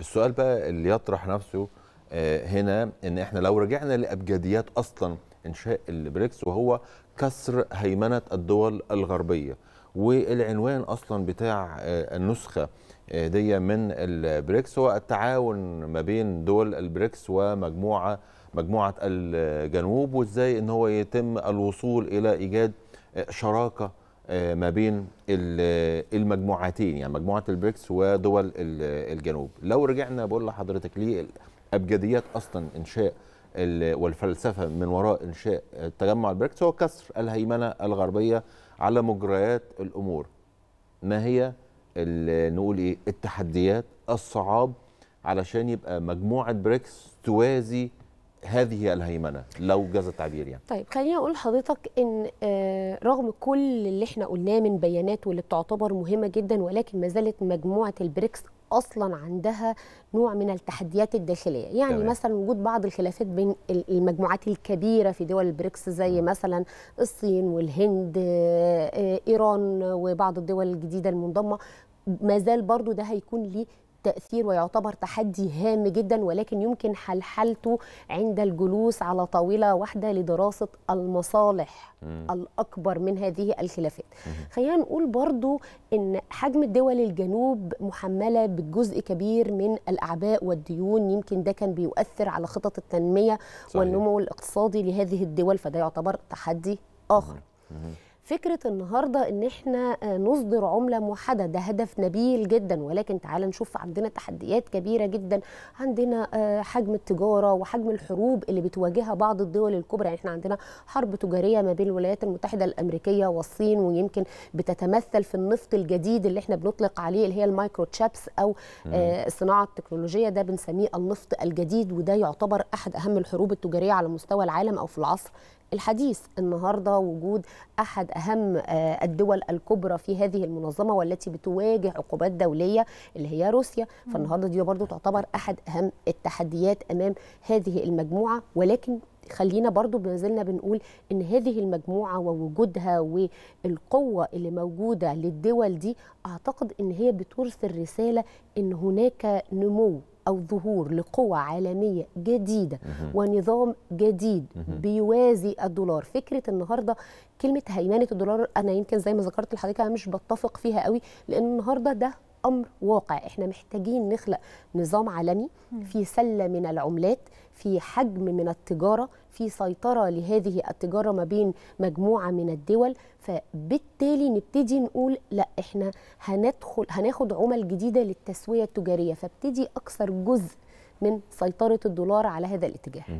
السؤال بقى اللي يطرح نفسه آه، هنا ان احنا لو رجعنا لابجديات اصلا انشاء البريكس وهو كسر هيمنه الدول الغربيه والعنوان اصلا بتاع آه، النسخه آه، دي من البريكس هو التعاون ما بين دول البريكس ومجموعه مجموعه الجنوب وازاي ان هو يتم الوصول الى ايجاد شراكه آه، ما بين آه، المجموعتين يعني مجموعه البريكس ودول آه، الجنوب لو رجعنا بقول لحضرتك ليه ابجديات اصلا انشاء والفلسفه من وراء انشاء تجمع البريكس هو كسر الهيمنه الغربيه على مجريات الامور ما هي نقول ايه التحديات الصعاب علشان يبقى مجموعه بريكس توازي هذه الهيمنه لو جاز التعبير يعني طيب خليني اقول لحضرتك ان آه، رغم كل اللي احنا قلناه من بيانات واللي بتعتبر مهمه جدا ولكن ما زالت مجموعه البريكس اصلا عندها نوع من التحديات الداخليه يعني طبعا. مثلا وجود بعض الخلافات بين المجموعات الكبيره في دول البريكس زي مثلا الصين والهند آه، آه، ايران وبعض الدول الجديده المنضمه ما زال برضو ده هيكون ليه تأثير ويعتبر تحدي هام جدا ولكن يمكن حلحلته عند الجلوس على طاولة واحدة لدراسة المصالح م. الأكبر من هذه الخلافات خلينا نقول برضو أن حجم الدول الجنوب محملة بجزء كبير من الأعباء والديون يمكن ده كان بيؤثر على خطط التنمية صحيح. والنمو الاقتصادي لهذه الدول فده يعتبر تحدي آخر م. م. فكره النهارده ان احنا آه، نصدر عمله موحده ده هدف نبيل جدا ولكن تعال نشوف عندنا تحديات كبيره جدا عندنا آه، حجم التجاره وحجم الحروب اللي بتواجهها بعض الدول الكبرى يعني احنا عندنا حرب تجاريه ما بين الولايات المتحده الامريكيه والصين ويمكن بتتمثل في النفط الجديد اللي احنا بنطلق عليه اللي هي المايكرو تشابس او الصناعه آه، التكنولوجيه ده بنسميه النفط الجديد وده يعتبر احد اهم الحروب التجاريه على مستوى العالم او في العصر الحديث النهارده وجود احد اهم آه، الدول الكبرى في هذه المنظمه والتي بتواجه عقوبات دوليه اللي هي روسيا فالنهارده دي برضو تعتبر احد اهم التحديات امام هذه المجموعه ولكن خلينا برضو ما زلنا بنقول ان هذه المجموعه ووجودها والقوه اللي موجوده للدول دي اعتقد ان هي بترسل رساله ان هناك نمو أو ظهور لقوى عالمية جديدة ونظام جديد بيوازي الدولار فكرة النهاردة كلمة هيمنة الدولار أنا يمكن زي ما ذكرت لحضرتك أنا مش بتفق فيها قوي لأن النهاردة ده امر واقع احنا محتاجين نخلق نظام عالمي في سله من العملات في حجم من التجاره في سيطره لهذه التجاره ما بين مجموعه من الدول فبالتالي نبتدي نقول لا احنا هندخل هناخد عمل جديده للتسويه التجاريه فابتدي اكثر جزء من سيطره الدولار على هذا الاتجاه